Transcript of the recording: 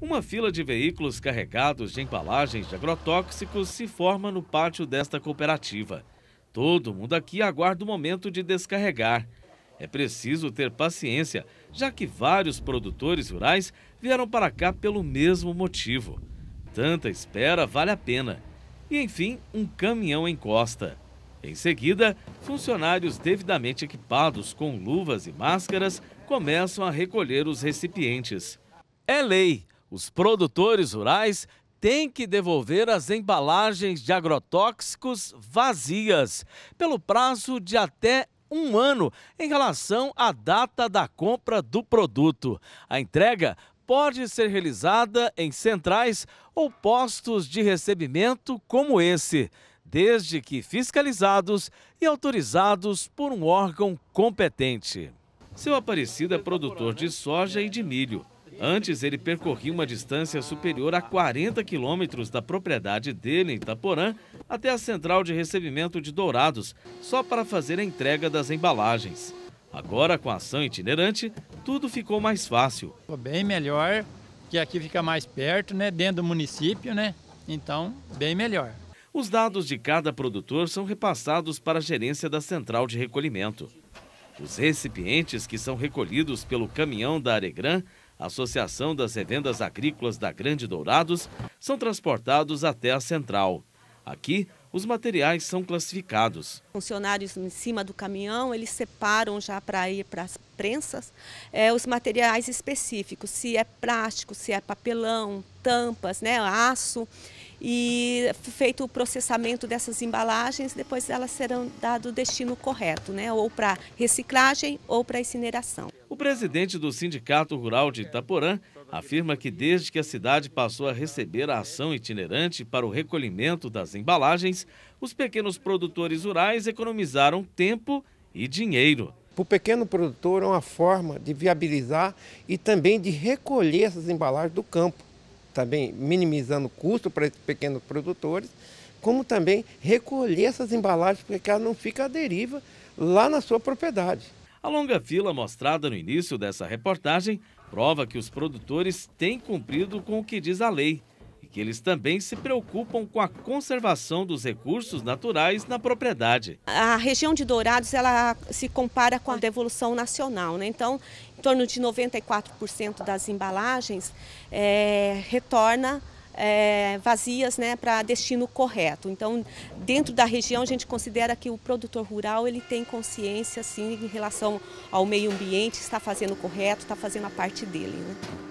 Uma fila de veículos carregados de embalagens de agrotóxicos se forma no pátio desta cooperativa. Todo mundo aqui aguarda o momento de descarregar. É preciso ter paciência, já que vários produtores rurais vieram para cá pelo mesmo motivo. Tanta espera vale a pena. E enfim, um caminhão encosta. Em seguida, funcionários devidamente equipados com luvas e máscaras começam a recolher os recipientes. É lei! Os produtores rurais têm que devolver as embalagens de agrotóxicos vazias pelo prazo de até um ano em relação à data da compra do produto. A entrega pode ser realizada em centrais ou postos de recebimento como esse, desde que fiscalizados e autorizados por um órgão competente. Seu Aparecido é produtor de soja e de milho. Antes, ele percorria uma distância superior a 40 quilômetros da propriedade dele, em Itaporã, até a central de recebimento de Dourados, só para fazer a entrega das embalagens. Agora, com a ação itinerante, tudo ficou mais fácil. Ficou bem melhor, que aqui fica mais perto, né? dentro do município, né? Então, bem melhor. Os dados de cada produtor são repassados para a gerência da central de recolhimento. Os recipientes que são recolhidos pelo caminhão da Aregran Associação das Revendas Agrícolas da Grande Dourados, são transportados até a central. Aqui, os materiais são classificados. Funcionários em cima do caminhão, eles separam já para ir para as prensas é, os materiais específicos, se é plástico, se é papelão, tampas, né, aço e feito o processamento dessas embalagens, depois elas serão dado o destino correto, né? ou para reciclagem ou para incineração. O presidente do Sindicato Rural de Itaporã afirma que desde que a cidade passou a receber a ação itinerante para o recolhimento das embalagens, os pequenos produtores rurais economizaram tempo e dinheiro. Para o pequeno produtor é uma forma de viabilizar e também de recolher essas embalagens do campo também minimizando o custo para esses pequenos produtores, como também recolher essas embalagens, porque ela não fica à deriva lá na sua propriedade. A longa fila mostrada no início dessa reportagem prova que os produtores têm cumprido com o que diz a lei e que eles também se preocupam com a conservação dos recursos naturais na propriedade. A região de Dourados ela se compara com a devolução nacional, né? então em torno de 94% das embalagens é, retorna é, vazias né, para destino correto. Então, dentro da região, a gente considera que o produtor rural ele tem consciência sim, em relação ao meio ambiente, está fazendo o correto, está fazendo a parte dele. Né?